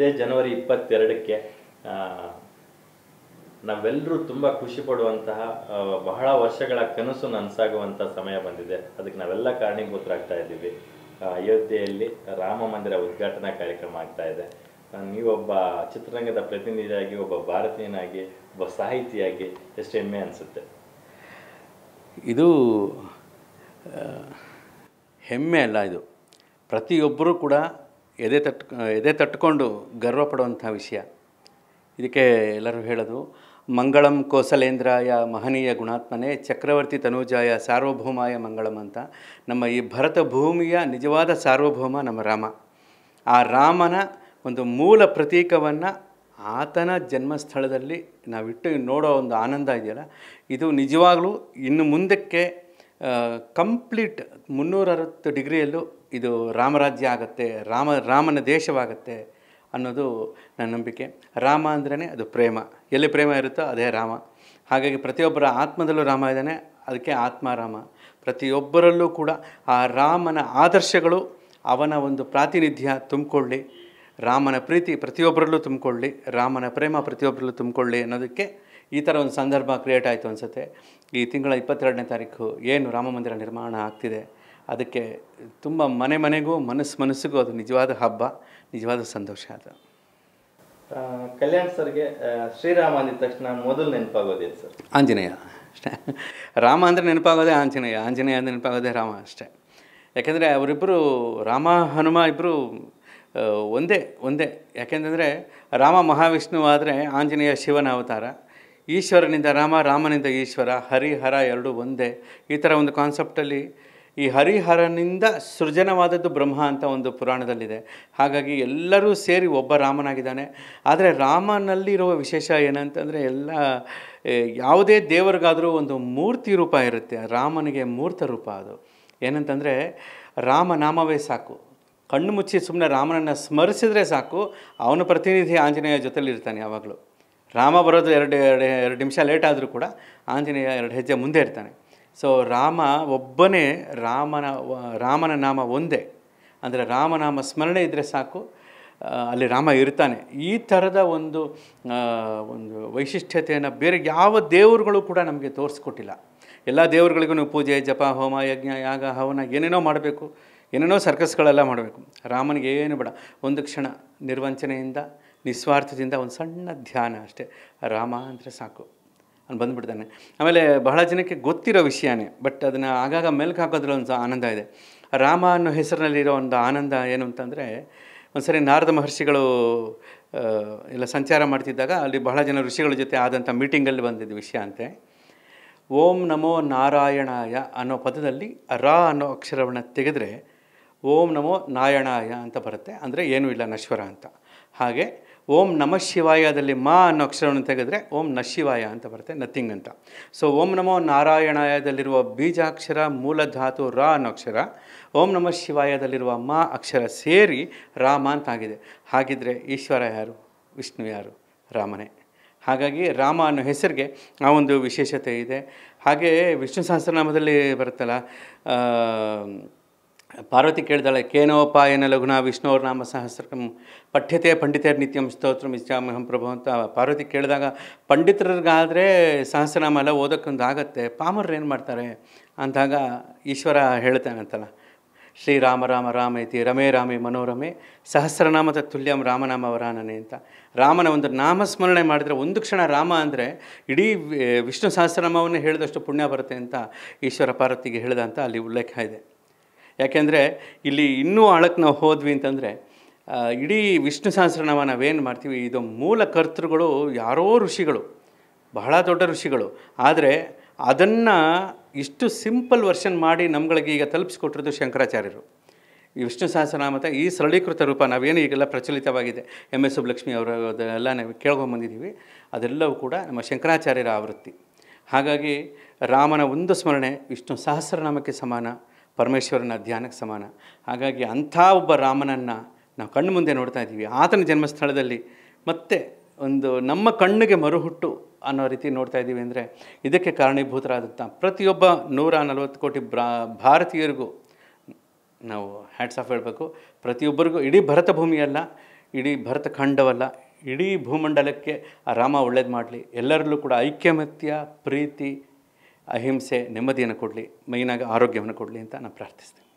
ಇದೇ ಜನವರಿ ಇಪ್ಪತ್ತೆರಡಕ್ಕೆ ನಾವೆಲ್ಲರೂ ತುಂಬ ಖುಷಿ ಪಡುವಂತಹ ಬಹಳ ವರ್ಷಗಳ ಕನಸು ನನಸಾಗುವಂಥ ಸಮಯ ಬಂದಿದೆ ಅದಕ್ಕೆ ನಾವೆಲ್ಲ ಕಾರಣೀಭೂತರಾಗ್ತಾ ಇದ್ದೀವಿ ಅಯೋಧ್ಯೆಯಲ್ಲಿ ರಾಮ ಮಂದಿರ ಉದ್ಘಾಟನಾ ಕಾರ್ಯಕ್ರಮ ಆಗ್ತಾ ಇದೆ ನೀವೊಬ್ಬ ಚಿತ್ರರಂಗದ ಪ್ರತಿನಿಧಿಯಾಗಿ ಒಬ್ಬ ಭಾರತೀಯನಾಗಿ ಒಬ್ಬ ಸಾಹಿತಿಯಾಗಿ ಎಷ್ಟು ಹೆಮ್ಮೆ ಅನಿಸುತ್ತೆ ಇದು ಹೆಮ್ಮೆ ಅಲ್ಲ ಇದು ಪ್ರತಿಯೊಬ್ಬರೂ ಕೂಡ ಎದೆ ತಟ್ ಎದೆ ತಟ್ಟುಕೊಂಡು ಗರ್ವ ಪಡುವಂಥ ವಿಷಯ ಇದಕ್ಕೆ ಎಲ್ಲರೂ ಹೇಳೋದು ಮಂಗಳಂ ಕೋಸಲೇಂದ್ರಾಯ ಮಹನೀಯ ಗುಣಾತ್ಮನೇ ಚಕ್ರವರ್ತಿ ತನುಜಾಯ ಸಾರ್ವಭೌಮಾಯ ಮಂಗಳಂ ಅಂತ ನಮ್ಮ ಈ ಭರತ ಭೂಮಿಯ ನಿಜವಾದ ಸಾರ್ವಭೌಮ ನಮ್ಮ ರಾಮ ಆ ರಾಮನ ಒಂದು ಮೂಲ ಪ್ರತೀಕವನ್ನು ಆತನ ಜನ್ಮಸ್ಥಳದಲ್ಲಿ ನಾವಿಟ್ಟು ನೋಡೋ ಒಂದು ಆನಂದ ಇದೆಯಲ್ಲ ಇದು ನಿಜವಾಗಲೂ ಇನ್ನು ಮುಂದಕ್ಕೆ ಕಂಪ್ಲೀಟ್ ಅರವತ್ತು ಡಿಗ್ರಿಯಲ್ಲೂ ಇದು ರಾಮರಾಜ್ಯ ಆಗುತ್ತೆ ರಾಮ ರಾಮನ ದೇಶವಾಗುತ್ತೆ ಅನ್ನೋದು ನನ್ನ ನಂಬಿಕೆ ರಾಮ ಅಂದ್ರೇ ಅದು ಪ್ರೇಮ ಎಲ್ಲಿ ಪ್ರೇಮ ಇರುತ್ತೋ ಅದೇ ರಾಮ ಹಾಗಾಗಿ ಪ್ರತಿಯೊಬ್ಬರ ಆತ್ಮದಲ್ಲೂ ರಾಮ ಇದ್ದಾನೆ ಅದಕ್ಕೆ ರಾಮ ಪ್ರತಿಯೊಬ್ಬರಲ್ಲೂ ಕೂಡ ಆ ರಾಮನ ಆದರ್ಶಗಳು ಅವನ ಒಂದು ಪ್ರಾತಿನಿಧ್ಯ ತುಂಬಿಕೊಳ್ಳಿ ರಾಮನ ಪ್ರೀತಿ ಪ್ರತಿಯೊಬ್ಬರಲ್ಲೂ ತುಂಬಿಕೊಳ್ಳಿ ರಾಮನ ಪ್ರೇಮ ಪ್ರತಿಯೊಬ್ಬರಲ್ಲೂ ತುಂಬಿಕೊಳ್ಳಿ ಅನ್ನೋದಕ್ಕೆ ಈ ಥರ ಒಂದು ಸಂದರ್ಭ ಕ್ರಿಯೇಟ್ ಆಯಿತು ಅನಿಸುತ್ತೆ ಈ ತಿಂಗಳ ಇಪ್ಪತ್ತೆರಡನೇ ತಾರೀಕು ಏನು ರಾಮ ಮಂದಿರ ನಿರ್ಮಾಣ ಆಗ್ತಿದೆ ಅದಕ್ಕೆ ತುಂಬ ಮನೆ ಮನೆಗೂ ಮನಸ್ಸು ಮನಸ್ಸಿಗೂ ಅದು ನಿಜವಾದ ಹಬ್ಬ ನಿಜವಾದ ಸಂತೋಷ ಅದು ಕಲ್ಯಾಣ ಸರ್ಗೆ ಶ್ರೀರಾಮ ಅಂದಿದ ತಕ್ಷಣ ಮೊದಲು ನೆನಪಾಗೋದೇ ಸರ್ ಆಂಜನೇಯ ಅಷ್ಟೇ ರಾಮ ಅಂದರೆ ನೆನಪಾಗೋದೇ ಆಂಜನೇಯ ಆಂಜನೇಯ ಅಂದರೆ ನೆನಪಾಗೋದೇ ರಾಮ ಅಷ್ಟೇ ಯಾಕೆಂದರೆ ಅವರಿಬ್ಬರು ರಾಮ ಹನುಮ ಇಬ್ಬರು ಒಂದೇ ಒಂದೇ ಯಾಕೆಂತಂದರೆ ರಾಮ ಮಹಾವಿಷ್ಣು ಆದರೆ ಆಂಜನೇಯ ಶಿವನ ಅವತಾರ ಈಶ್ವರನಿಂದ ರಾಮ ರಾಮನಿಂದ ಈಶ್ವರ ಹರಿಹರ ಎರಡೂ ಒಂದೇ ಈ ಥರ ಒಂದು ಕಾನ್ಸೆಪ್ಟಲ್ಲಿ ಈ ಹರಿಹರನಿಂದ ಸೃಜನವಾದದ್ದು ಬ್ರಹ್ಮ ಅಂತ ಒಂದು ಪುರಾಣದಲ್ಲಿದೆ ಹಾಗಾಗಿ ಎಲ್ಲರೂ ಸೇರಿ ಒಬ್ಬ ರಾಮನಾಗಿದ್ದಾನೆ ಆದರೆ ರಾಮನಲ್ಲಿರುವ ವಿಶೇಷ ಏನಂತಂದರೆ ಎಲ್ಲ ಯಾವುದೇ ದೇವರಿಗಾದರೂ ಒಂದು ಮೂರ್ತಿ ರೂಪ ಇರುತ್ತೆ ರಾಮನಿಗೆ ಮೂರ್ತ ರೂಪ ಅದು ಏನಂತಂದರೆ ರಾಮನಾಮವೇ ಸಾಕು ಕಣ್ಣು ಮುಚ್ಚಿ ಸುಮ್ಮನೆ ರಾಮನನ್ನು ಸ್ಮರಿಸಿದ್ರೆ ಸಾಕು ಅವನ ಪ್ರತಿನಿಧಿ ಆಂಜನೇಯ ಜೊತೆಲಿರ್ತಾನೆ ಯಾವಾಗಲೂ ರಾಮ ಬರೋದು ಎರಡು ಎರಡು ಎರಡು ನಿಮಿಷ ಲೇಟ್ ಆದರೂ ಕೂಡ ಆಂಜನೇಯ ಎರಡು ಹೆಜ್ಜೆ ಮುಂದೆ ಇರ್ತಾನೆ ಸೊ ರಾಮ ಒಬ್ಬನೇ ರಾಮನ ರಾಮನ ನಾಮ ಒಂದೇ ಅಂದರೆ ರಾಮನಾಮ ಸ್ಮರಣೆ ಇದ್ದರೆ ಸಾಕು ಅಲ್ಲಿ ರಾಮ ಇರ್ತಾನೆ ಈ ಥರದ ಒಂದು ಒಂದು ವೈಶಿಷ್ಟ್ಯತೆಯನ್ನು ಬೇರೆ ಯಾವ ದೇವರುಗಳು ಕೂಡ ನಮಗೆ ತೋರಿಸ್ಕೊಟ್ಟಿಲ್ಲ ಎಲ್ಲ ದೇವರುಗಳಿಗೂ ನೀವು ಪೂಜೆ ಜಪ ಹೋಮ ಯಜ್ಞ ಯಾಗ ಹವನ ಏನೇನೋ ಮಾಡಬೇಕು ಏನೇನೋ ಸರ್ಕಸ್ಗಳೆಲ್ಲ ಮಾಡಬೇಕು ರಾಮನಿಗೆ ಏನು ಬೇಡ ಒಂದು ಕ್ಷಣ ನಿರ್ವಂಚನೆಯಿಂದ ನಿಸ್ವಾರ್ಥದಿಂದ ಒಂದು ಸಣ್ಣ ಧ್ಯಾನ ಅಷ್ಟೇ ರಾಮ ಅಂದರೆ ಸಾಕು ಅವ್ನು ಬಂದುಬಿಡ್ತಾನೆ ಆಮೇಲೆ ಬಹಳ ಜನಕ್ಕೆ ಗೊತ್ತಿರೋ ವಿಷಯನೇ ಬಟ್ ಅದನ್ನು ಆಗಾಗ ಮೆಲ್ಕು ಹಾಕೋದ್ರಲ್ಲಿ ಒಂದು ಆನಂದ ಇದೆ ರಾಮ ಅನ್ನೋ ಹೆಸರಿನಲ್ಲಿರೋ ಒಂದು ಆನಂದ ಏನು ಅಂತಂದರೆ ಒಂದು ಸರಿ ನಾರದ ಮಹರ್ಷಿಗಳು ಎಲ್ಲ ಸಂಚಾರ ಮಾಡ್ತಿದ್ದಾಗ ಅಲ್ಲಿ ಬಹಳ ಜನ ಋಷಿಗಳ ಜೊತೆ ಆದಂಥ ಮೀಟಿಂಗಲ್ಲಿ ಬಂದಿದ್ದು ವಿಷಯ ಅಂತೆ ಓಂ ನಮೋ ನಾರಾಯಣಾಯ ಅನ್ನೋ ಪದದಲ್ಲಿ ರಾ ಅನ್ನೋ ಅಕ್ಷರವನ್ನು ತೆಗೆದರೆ ಓಂ ನಮೋ ನಾರಾಯಣಾಯ ಅಂತ ಬರುತ್ತೆ ಅಂದರೆ ಏನೂ ಇಲ್ಲ ನಶ್ವರ ಅಂತ ಹಾಗೆ ಓಂ ನಮಃ ಶಿವಾಯದಲ್ಲಿ ಮಾ ಅನ್ನೋ ಅಕ್ಷರವನ್ನು ತೆಗೆದ್ರೆ ಓಂ ನಶಿವಾಯ ಅಂತ ಬರುತ್ತೆ ನಥಿಂಗ್ ಅಂತ ಸೊ ಓಂ ನಮೋ ನಾರಾಯಣಾಯದಲ್ಲಿರುವ ಬೀಜಾಕ್ಷರ ಮೂಲಧಾತು ರಾ ಅನ್ನೋ ಅಕ್ಷರ ಓಂ ನಮಃ ಶಿವಾಯದಲ್ಲಿರುವ ಮಾ ಅಕ್ಷರ ಸೇರಿ ರಾಮ ಆಗಿದೆ ಹಾಗಿದ್ರೆ ಈಶ್ವರ ಯಾರು ವಿಷ್ಣು ಯಾರು ರಾಮನೇ ಹಾಗಾಗಿ ರಾಮ ಅನ್ನೋ ಹೆಸರಿಗೆ ಆ ಒಂದು ವಿಶೇಷತೆ ಇದೆ ಹಾಗೆ ವಿಷ್ಣು ಸಹಸ್ರನಾಮದಲ್ಲಿ ಬರುತ್ತಲ್ಲ ಪಾರ್ವತಿ ಕೇಳಿದಾಳೆ ಕೇನೋಪಾಯನ ಲಘುನ ವಿಷ್ಣುವ್ರ ನಾಮ ಸಹಸ್ರಕಂ ಪಠ್ಯತೆ ಪಂಡಿತರ ನಿತ್ಯಂ ಸ್ತೋತ್ರ ಇಚ್ಛಾಮಹಂ ಪ್ರಭು ಅಂತ ಪಾರ್ವತಿ ಕೇಳಿದಾಗ ಪಂಡಿತರಿಗಾದರೆ ಸಹಸ್ರನಾಮ ಎಲ್ಲ ಓದೋಕ್ಕೊಂದು ಆಗತ್ತೆ ಪಾಮರ್ ಏನು ಮಾಡ್ತಾರೆ ಅಂದಾಗ ಈಶ್ವರ ಹೇಳ್ತಾನಂತಲ್ಲ ಶ್ರೀರಾಮ ರಾಮ ರಾಮ ಇತಿ ರಮೇ ರಾಮೇ ಮನೋರಮೆ ಸಹಸ್ರನಾಮದ ತುಲ್ಯಂ ರಾಮನಾಮ ವರಾನನೆ ಅಂತ ರಾಮನ ಒಂದು ನಾಮಸ್ಮರಣೆ ಮಾಡಿದರೆ ಒಂದು ಕ್ಷಣ ರಾಮ ಅಂದರೆ ಇಡೀ ವಿಷ್ಣು ಸಹಸ್ರನಾಮವನ್ನು ಹೇಳಿದಷ್ಟು ಪುಣ್ಯ ಬರುತ್ತೆ ಅಂತ ಈಶ್ವರ ಪಾರ್ವತಿಗೆ ಹೇಳಿದ ಅಂತ ಅಲ್ಲಿ ಉಲ್ಲೇಖ ಇದೆ ಯಾಕೆಂದರೆ ಇಲ್ಲಿ ಇನ್ನೂ ಆಳಕ್ಕೆ ನಾವು ಹೋದ್ವಿ ಅಂತಂದರೆ ಇಡೀ ವಿಷ್ಣು ಸಹಸ್ರನಾಮ ನಾವೇನು ಮಾಡ್ತೀವಿ ಇದು ಮೂಲ ಕರ್ತೃಗಳು ಯಾರೋ ಋಷಿಗಳು ಬಹಳ ದೊಡ್ಡ ಋಷಿಗಳು ಆದರೆ ಅದನ್ನು ಇಷ್ಟು ಸಿಂಪಲ್ ವರ್ಷನ್ ಮಾಡಿ ನಮ್ಗಳಿಗೆ ಈಗ ತಲುಪಿಸ್ಕೊಟ್ಟಿರೋದು ಶಂಕರಾಚಾರ್ಯರು ಈ ವಿಷ್ಣು ಸಹಸ್ರನಾಮತ ಈ ಸರಳೀಕೃತ ರೂಪ ನಾವೇನು ಈಗೆಲ್ಲ ಪ್ರಚಲಿತವಾಗಿದೆ ಎಮ್ ಎಸ್ ಸುಬ್ಲಕ್ಷ್ಮಿ ಅವರು ಅದೆಲ್ಲ ನಾವು ಕೇಳ್ಕೊಂಬಂದಿದ್ದೀವಿ ಅದೆಲ್ಲವೂ ಕೂಡ ನಮ್ಮ ಶಂಕರಾಚಾರ್ಯರ ಆವೃತ್ತಿ ಹಾಗಾಗಿ ರಾಮನ ಒಂದು ಸ್ಮರಣೆ ವಿಷ್ಣು ಸಹಸ್ರನಾಮಕ್ಕೆ ಸಮಾನ ಪರಮೇಶ್ವರನ ಧ್ಯಾನಕ್ಕೆ ಸಮಾನ ಹಾಗಾಗಿ ಅಂಥ ಒಬ್ಬ ರಾಮನನ್ನು ನಾವು ಕಣ್ಣು ಮುಂದೆ ನೋಡ್ತಾ ಇದ್ದೀವಿ ಆತನ ಜನ್ಮಸ್ಥಳದಲ್ಲಿ ಮತ್ತೆ ಒಂದು ನಮ್ಮ ಕಣ್ಣಿಗೆ ಮರುಹುಟ್ಟು ಅನ್ನೋ ರೀತಿ ನೋಡ್ತಾ ಇದ್ದೀವಿ ಅಂದರೆ ಇದಕ್ಕೆ ಕಾರಣೀಭೂತರಾದಂಥ ಪ್ರತಿಯೊಬ್ಬ ನೂರ ನಲವತ್ತು ಕೋಟಿ ಬ್ರಾ ಭಾರತೀಯರಿಗೂ ನಾವು ಹ್ಯಾಟ್ಸ್ ಆಫ್ ಹೇಳಬೇಕು ಪ್ರತಿಯೊಬ್ಬರಿಗೂ ಇಡೀ ಭರತ ಭೂಮಿಯಲ್ಲ ಇಡೀ ಭರತ ಖಂಡವಲ್ಲ ಇಡೀ ಭೂಮಂಡಲಕ್ಕೆ ಆ ರಾಮ ಒಳ್ಳೇದು ಮಾಡಲಿ ಎಲ್ಲರಲ್ಲೂ ಕೂಡ ಐಕ್ಯಮತ್ಯ ಪ್ರೀತಿ ಅಹಿಂಸೆ ನೆಮ್ಮದಿಯನ್ನು ಕೊಡಲಿ ಮೈನಾಗ ಆರೋಗ್ಯವನ್ನು ಕೊಡಲಿ ಅಂತ ನಾನು ಪ್ರಾರ್ಥಿಸ್ತೀನಿ